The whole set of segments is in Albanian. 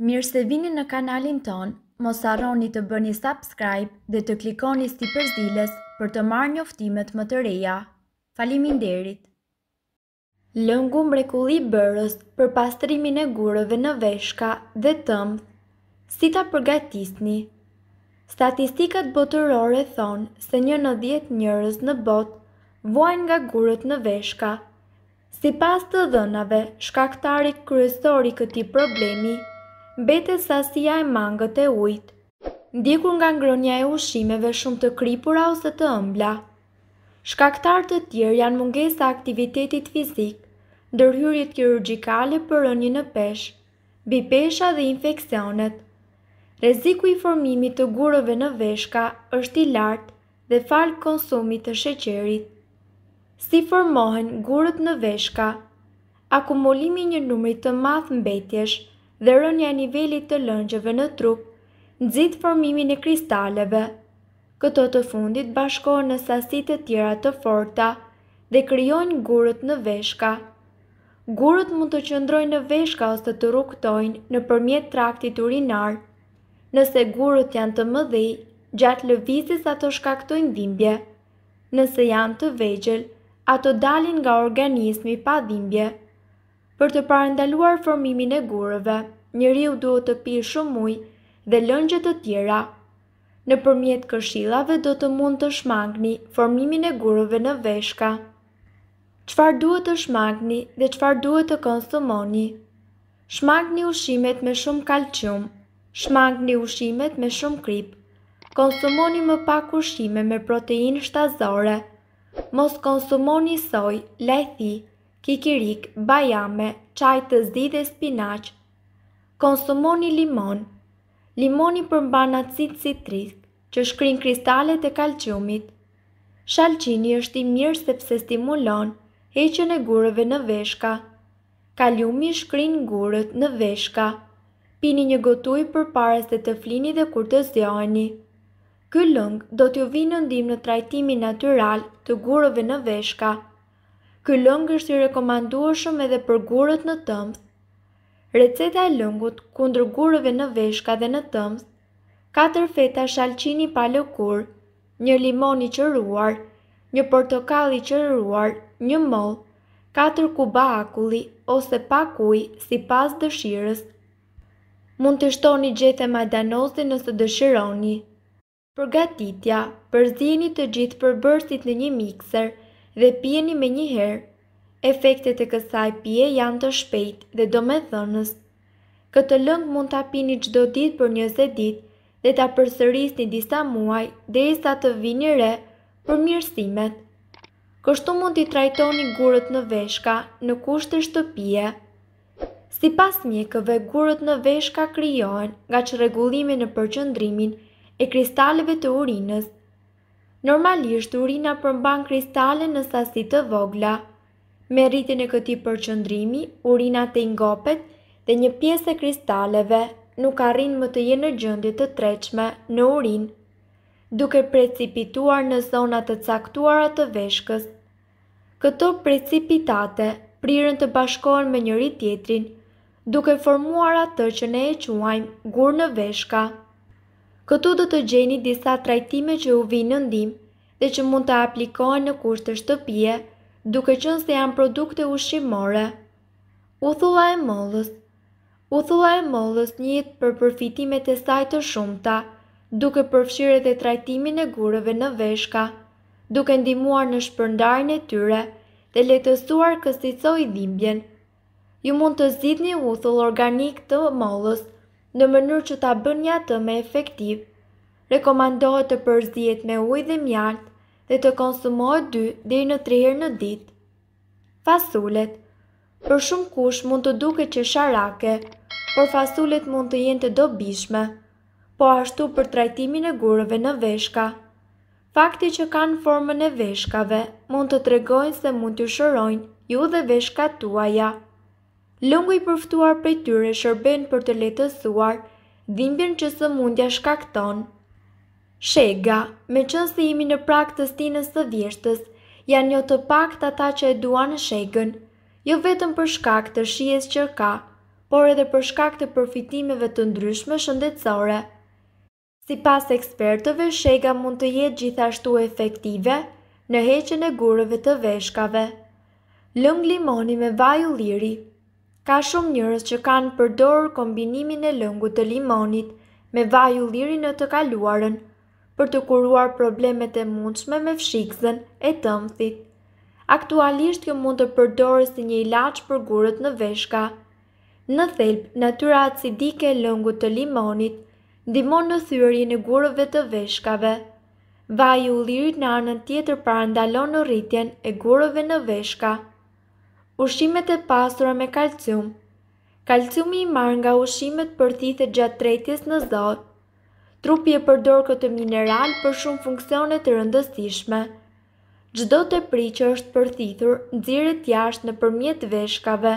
Mirë se vini në kanalin ton, mos arroni të bëni subscribe dhe të klikoni si përzdiles për të marrë njoftimet më të reja. Falimin derit! Lëngu mrekulli bërës për pastrimin e gurëve në veshka dhe tëmë, si ta përgatisni. Statistikat botërore thonë se një në djetë njërës në botë vojnë nga gurët në veshka, Si pas të dënave, shkaktari kryesori këti problemi Bete sasia e mangët e ujtë. Ndikur nga ngronja e ushimeve shumë të kripura ose të ëmbla. Shkaktar të tjerë janë mungesa aktivitetit fizik, ndërhyrjet kirurgikale për rënjë në pesh, bipesha dhe infekcionet. Reziku i formimit të gurëve në veshka është i lartë dhe falë konsumit të sheqerit. Si formohen gurët në veshka, akumulimi një numrit të math mbetjesh, dhe rënja e nivelit të lëngjeve në trup, nxit formimin e kristaleve. Këto të fundit bashkohen në sasi të tjera të forta dhe krijojnë gurët në veshka. Gurët mund të qëndrojnë në veshka ose të rrugtojnë në përmjet traktit urinar. Nëse gurët janë të mëdhej, gjatë lëvizis ato shkaktojnë dhimbje. Nëse janë të vegjel, ato dalin nga organismi pa dhimbje për të parandaluar formimin e gurëve, njëri u duhet të pi shumë muj dhe lëngjët të tjera. Në përmjet këshilave do të mund të shmangni formimin e gurëve në veshka. Qfar duhet të shmangni dhe qfar duhet të konsumoni? Shmangni ushimet me shumë kalqium, shmangni ushimet me shumë krip, konsumoni më pak ushime me protein shtazore, mos konsumoni soj, lajthi, kikirik, bajame, qaj të zdi dhe spinach, konsumoni limon, limoni përmban acid citrik që shkrin kristalet e kalciumit. shalqini është i mirë sepse stimulon heqen e gurëve në veshka, kaliumi shkrin gurët në veshka, pini një gotuj për pare se të flini dhe kur të zjojni. Ky lëng do t'ju vinë në ndim në trajtimi natural të gurëve në veshka, Ky lëng është i rekomanduarshëm edhe për gurët në tëmth. Receta e lëngut kundër gurëve në veshka dhe në tëmth. 4 feta shalqini pa lëkur, një limon i qëruar, një portokalli i qëruar, një moll, 4 kuba akulli ose pak ujë sipas dëshirës. Mund të shtoni gjethe majdanozi nëse dëshironi. Përgatitja, përzini të gjithë përbërësit në një mikser, dhe pjeni me një herë. Efektet e kësaj pje janë të shpejt dhe do me thënës. Këtë lëngë mund të apini qdo ditë për 20 ditë dhe të apërsëris një disa muaj dhe i sa të vini re për mirësimet. Kështu mund t'i trajtoni gurët në veshka në kushtë të shtëpije. Si pas mjekëve, gurët në veshka kryojnë nga që regullime në përqëndrimin e kristaleve të urinës Normalisht urina përmban kristale në sasi të vogla. Me rritjen e këtij përqëndrimi, urinat e ngopet dhe një pjesë e kristaleve nuk arrin më të jenë në gjendje të tretshme në urinë, duke precipituar në zona të caktuara të veshkës. Këto precipitate, prirën të bashkohen me njëri-tjetrin, duke formuar atë që ne e quajmë gur në veshka. Këtu do të gjeni disa trajtime që u vinë në ndim dhe që mund të aplikohen në kusht të shtëpije, duke qënë se janë produkte ushqimore. Uthulla e mollës Uthulla e mollës njët për përfitimet e saj të shumëta, duke përfshire dhe trajtimin e gurëve në veshka, duke ndimuar në shpërndarën e tyre dhe letësuar kësitsoj dhimbjen. Ju mund të zidni uthull organik të mollës në mënyrë që ta bën një atë me efektiv, rekomandohet të përzihet me ujë dhe mjalt dhe të konsumohet 2 deri në 3 herë në ditë. Fasulet. Për shumë kush mund të duket që sharake, por fasulet mund të jenë të dobishme, po ashtu për trajtimin e gurëve në veshka. Fakti që kanë formën e veshkave mund të tregojnë se mund të shërojnë ju dhe veshka tuaja. Lëngu i përftuar për tyre shërben për të letësuar, dhimbjen që së mundja shkakton. Shega, me qënës të jemi në praktës të stinës të vjeshtës, janë një të pak të ata që e duan në shegën, jo vetëm për shkak të shies që ka, por edhe për shkak të përfitimeve të ndryshme shëndetsore. Si pas ekspertëve, shega mund të jetë gjithashtu efektive në heqen e gurëve të veshkave. Lëng limoni me vaj u liri, Ka shumë njërës që kanë përdorë kombinimin e lëngu të limonit me vaj u liri në të kaluarën për të kuruar problemet e mundshme me fshikëzën e tëmthit. Aktualisht kjo mund të përdorë si një ilaq për gurët në veshka. Në thelb, natyra acidike e lëngu të limonit dimon në thyri në gurëve të veshkave. Vaj u liri në anën tjetër parandalon në rritjen e gurëve në veshka ushqimet e pasura me kalcium. Kalciumi i marrë nga ushqimet përthithet gjatë tretjes në zorë. Trupi e përdor këtë mineral për shumë funksione të rëndësishme. Gjdo të pri që është përthithur, nëzirët jashtë në përmjet veshkave.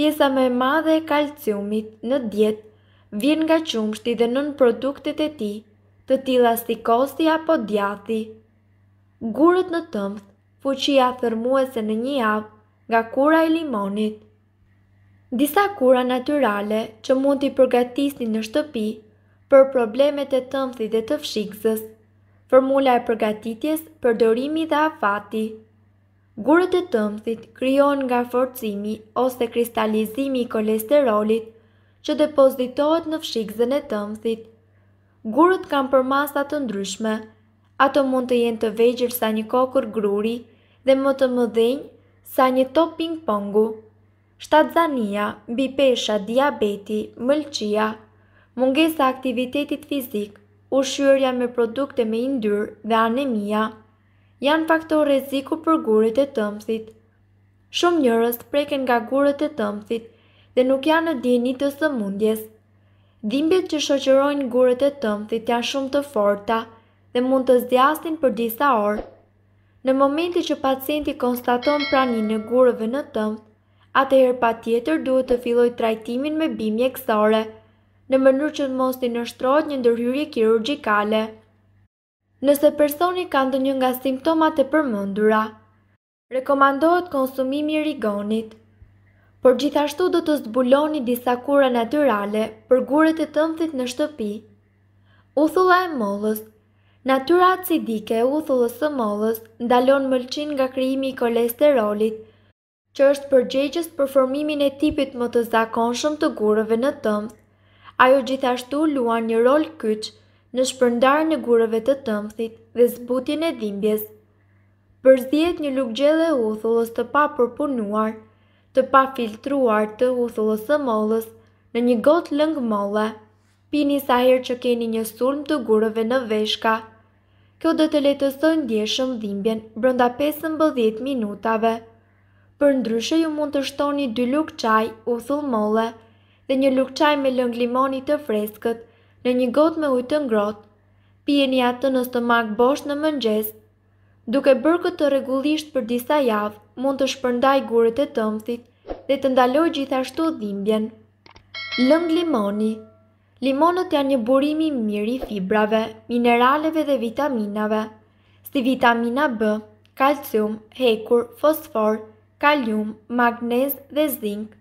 Pjesa me madhe e kalciumit në djetë vjen nga qumshti dhe nën produktet e ti, të tila si apo djathi. Gurët në tëmth, fuqia thërmuese në një avë, nga kura e limonit. Disa kura natyrale që mund t'i përgatisni në shtëpi për problemet e tëmthi dhe të fshikzës, formula e përgatitjes për dorimi dhe afati. Gurët e tëmthit kryon nga forcimi ose kristalizimi i kolesterolit që depozitohet në fshikzën e tëmthit. Gurët kanë masat të ndryshme, ato mund të jenë të vejgjër sa një kokur gruri dhe më të mëdhenjë sa një top ping pongu. Shtadzania, bipesha, diabeti, mëlqia, mungesa aktivitetit fizik, ushyërja me produkte me indyr dhe anemia, janë faktor reziku për gurët e tëmësit. Shumë njërës preken nga gurët e tëmësit dhe nuk janë në dini të sëmundjes. Dhimbjet që shëqërojnë gurët e tëmësit janë shumë të forta dhe mund të zjasin për disa orë Në momenti që pacienti konstaton pranin në gurëve në tëmë, atëherë pa tjetër duhet të filloj trajtimin me bimje kësore, në mënyrë që të mos të nështrojt një ndërhyrje kirurgikale. Nëse personi ka dë një nga simptomat e përmëndura, rekomandohet konsumimi rigonit, por gjithashtu do të zbuloni disa kura naturale për gurët e tëmëtit në shtëpi. Uthulla e mollës Natura acidike e uthullës së mollës ndalon mëlçin nga krijimi i kolesterolit, që është përgjegjës për formimin e tipit më të zakonshëm të gurëve në tëmth. Ajo gjithashtu luan një rol kyç në shpërndarjen e gurëve të tëmthit dhe zbutjen e dhimbjes. Përzihet një lugjellë u uthullës të përpunuar, të pafiltruar të uthullës së mollës në një gotë lëng molle. Pini sa herë që keni një sulm të gurëve në veshka kjo do të letësoj ndjeshëm dhimbjen brënda 5-10 minutave. Për ndryshe ju mund të shtoni 2 luk qaj u molle dhe një luk qaj me lëng limoni të freskët në një got me ujtë ngrot, pjeni atë në stomak bosh në mëngjes, duke bërë këtë regullisht për disa javë mund të shpërndaj gurët e tëmësit dhe të ndaloj gjithashtu dhimbjen. Lëng Lëng limoni Limonët janë një burimi mirë i fibrave, mineraleve dhe vitaminave, si vitamina B, kalcium, hekur, fosfor, kalium, magnez dhe zinc.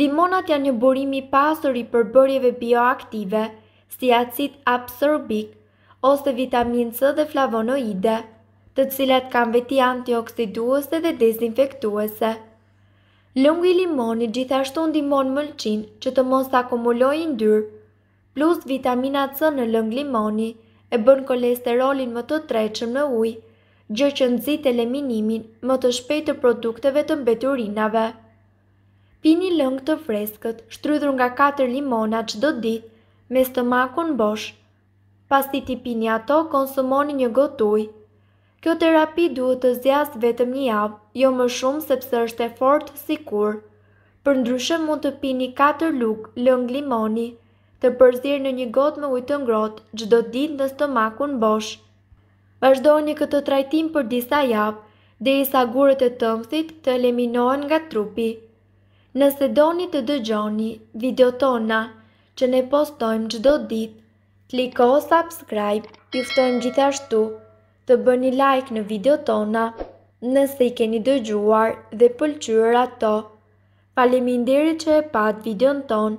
Limonat janë një burimi pasur i përbërjeve bioaktive, si acid absorbik, ose vitamin C dhe flavonoide, të cilat kanë veti antioksiduese dhe dezinfektuese. Lëngu i limoni gjithashtu ndimon mëlqin që të mos akumulojnë dyrë plus vitamina C në lëng limoni, e bën kolesterolin më të treqëm në uj, gjë që nëzit leminimin më të shpejtë të produkteve të mbeturinave. Pini lëng të freskët, shtrydhur nga 4 limona çdo ditë, me stomakun bosh. Pas ti pini ato, konsumoni një gotë ujë. Kjo terapi duhet të zjas vetëm një javë, jo më shumë sepse është e fortë si kur. Për ndryshe mund të pini 4 lukë lëng limoni, të përzirë në një gotë me ujtë ngrotë gjdo dit në stomakun bosh. Vashdo një këtë trajtim për disa javë, dhe i sagurët e tëmësit të eliminohen nga trupi. Nëse doni të dëgjoni video tona që ne postojmë gjdo dit, kliko subscribe, juftojmë gjithashtu të bëni like në video tona nëse i keni dëgjuar dhe to. ato. Faleminderit që e pat videon tonë